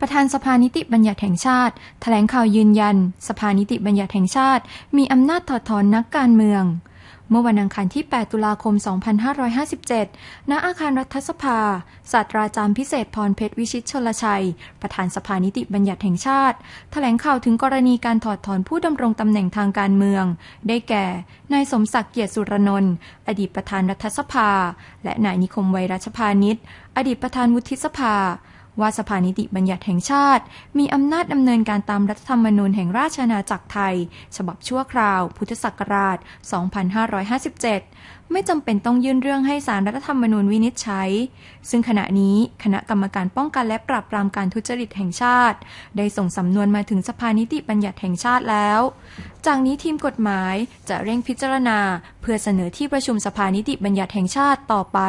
ประธานสภานิติบัญญัติแห่งชาติถแถลงข่าวยืนยัน สภานิติบัญญัติแห่งชาติ มีอำนาจถอดถอนนักการเมืองเมื่อวันอังคารที่ 8 ตุลาคม 2557 ณ อาคารรัฐสภาศาสตราจารย์พิเศษพรเพชรวิชิตชลชัย ประธานสภานิติบัญญัติแห่งชาติถแถลงข่าวถึงกรณีการถอดถอนผู้ดำรงตำแหน่งทางการเมือง ได้แก่นายสมศักดิ์เกียรติสุรนนท์อดีตประธานรัฐสภาและนายนิคมไวรัชพานิชอดีตประธานวุฒิสภาว่าสภานิติบัญญัติแห่งชาติมีอำนาจดำเนินการตามรัฐธรรมนูญแห่งราชอาณาจักรไทย ฉบับชั่วคราว พุทธศักราช 2557 ไม่จำเป็นต้องยื่นเรื่องให้สารรัฐธรรมนูญวินิจฉัย ซึ่งขณะนี้คณะกรรมการป้องกันและปราบปรามการทุจริตแห่งชาติ ได้ส่งสำนวนมาถึงสภานิติบัญญัติแห่งชาติแล้ว จากนี้ทีมกฎหมายจะเร่งพิจารณาเพื่อเสนอที่ประชุมสภานิติบัญญัติแห่งชาติต่อไป